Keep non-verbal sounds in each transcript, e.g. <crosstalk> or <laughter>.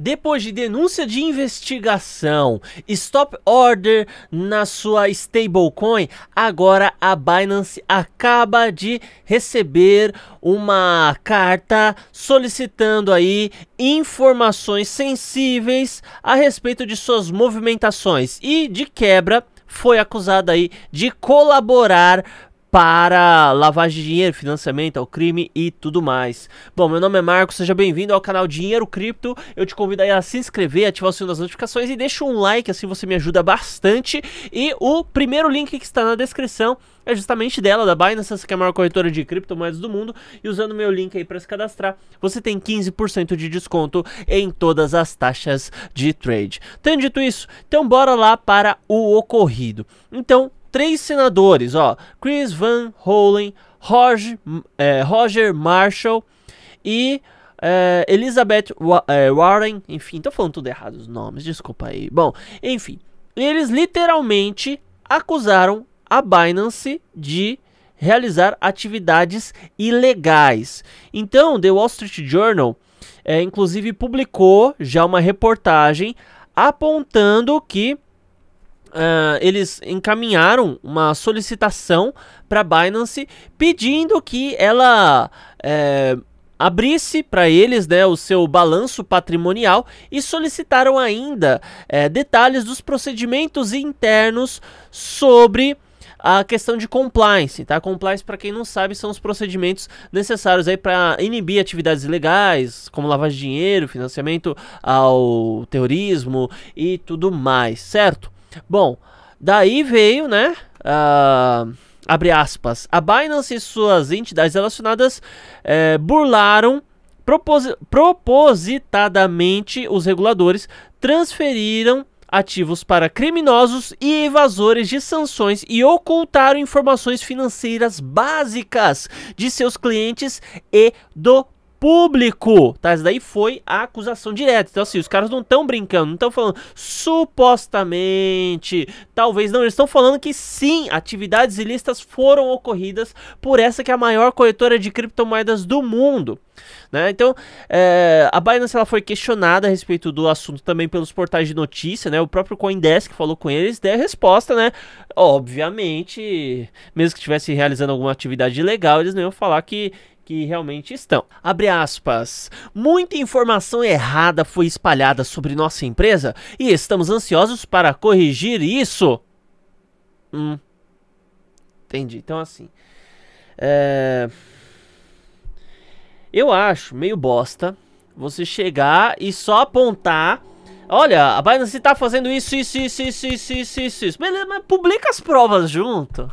depois de denúncia de investigação, stop order na sua stablecoin, agora a Binance acaba de receber uma carta solicitando aí informações sensíveis a respeito de suas movimentações e de quebra foi acusada aí de colaborar para lavagem de dinheiro, financiamento ao crime e tudo mais. Bom, meu nome é Marcos, seja bem-vindo ao canal Dinheiro Cripto. Eu te convido aí a se inscrever, ativar o sino das notificações e deixa um like, assim você me ajuda bastante. E o primeiro link que está na descrição é justamente dela, da Binance, essa que é a maior corretora de criptomoedas do mundo. E usando o meu link aí para se cadastrar, você tem 15% de desconto em todas as taxas de trade. Tendo dito isso, então bora lá para o ocorrido. Então, três senadores, ó, Chris Van Hollen, Roger, é, Roger Marshall e é, Elizabeth é, Warren, enfim, tô falando tudo errado os nomes, desculpa aí. Bom, enfim, eles literalmente acusaram a Binance de realizar atividades ilegais. Então, The Wall Street Journal, é, inclusive, publicou já uma reportagem apontando que Uh, eles encaminharam uma solicitação para a Binance pedindo que ela é, abrisse para eles né, o seu balanço patrimonial e solicitaram ainda é, detalhes dos procedimentos internos sobre a questão de compliance, tá? Compliance, para quem não sabe, são os procedimentos necessários aí para inibir atividades ilegais, como lavagem de dinheiro, financiamento ao terrorismo e tudo mais, certo? Bom, daí veio, né? Uh, abre aspas. A Binance e suas entidades relacionadas é, burlaram proposi propositadamente os reguladores, transferiram ativos para criminosos e evasores de sanções e ocultaram informações financeiras básicas de seus clientes e do público, tá? Isso daí foi a acusação direta. Então, assim, os caras não estão brincando, não estão falando supostamente, talvez não, eles estão falando que sim, atividades ilícitas foram ocorridas por essa que é a maior corretora de criptomoedas do mundo. Né? Então, é, a Binance ela foi questionada a respeito do assunto também pelos portais de notícia, né? O próprio Coindesk falou com eles, deu a resposta, né? Obviamente, mesmo que estivesse realizando alguma atividade ilegal, eles não iam falar que que realmente estão. Abre aspas. Muita informação errada foi espalhada sobre nossa empresa e estamos ansiosos para corrigir isso. Hum. Entendi. Então, assim. É... Eu acho meio bosta você chegar e só apontar. Olha, a Binance está fazendo isso, isso, isso, isso, isso, isso, isso, isso. Beleza, mas publica as provas junto.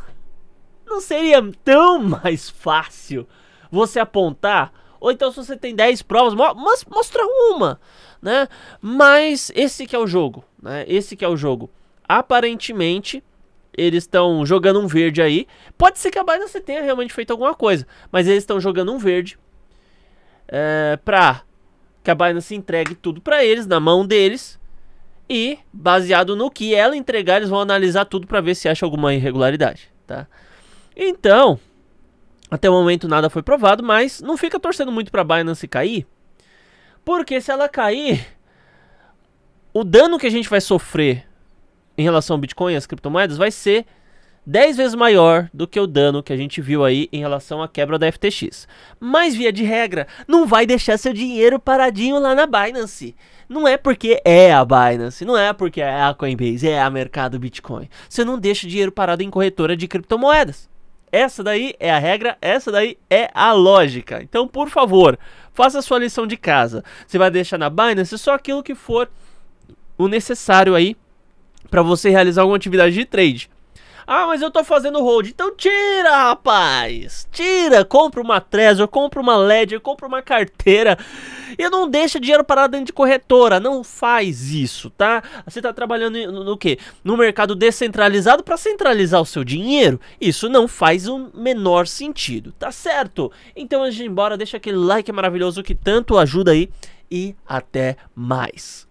Não seria tão <laughs> mais fácil você apontar. Ou então se você tem 10 provas, mas mostra uma, né? Mas esse que é o jogo, né? Esse que é o jogo. Aparentemente, eles estão jogando um verde aí. Pode ser que a Binance você tenha realmente feito alguma coisa, mas eles estão jogando um verde é, pra que a Binance entregue tudo para eles, na mão deles. E, baseado no que ela entregar, eles vão analisar tudo para ver se acha alguma irregularidade, tá? Então, até o momento nada foi provado, mas não fica torcendo muito para a Binance cair, porque se ela cair, o dano que a gente vai sofrer em relação ao Bitcoin e às criptomoedas vai ser 10 vezes maior do que o dano que a gente viu aí em relação à quebra da FTX. Mas via de regra, não vai deixar seu dinheiro paradinho lá na Binance. Não é porque é a Binance, não é porque é a Coinbase, é a mercado Bitcoin. Você não deixa o dinheiro parado em corretora de criptomoedas. Essa daí é a regra, essa daí é a lógica. Então, por favor, faça a sua lição de casa. Você vai deixar na Binance só aquilo que for o necessário aí para você realizar alguma atividade de trade. Ah, mas eu tô fazendo hold. Então tira, rapaz. Tira, compra uma Trezor, compra uma Ledger, compra uma carteira. E não deixa dinheiro parado dentro de corretora. Não faz isso, tá? Você tá trabalhando no, no quê? No mercado descentralizado para centralizar o seu dinheiro. Isso não faz o menor sentido, tá certo? Então antes de ir embora, deixa aquele like maravilhoso que tanto ajuda aí. E até mais.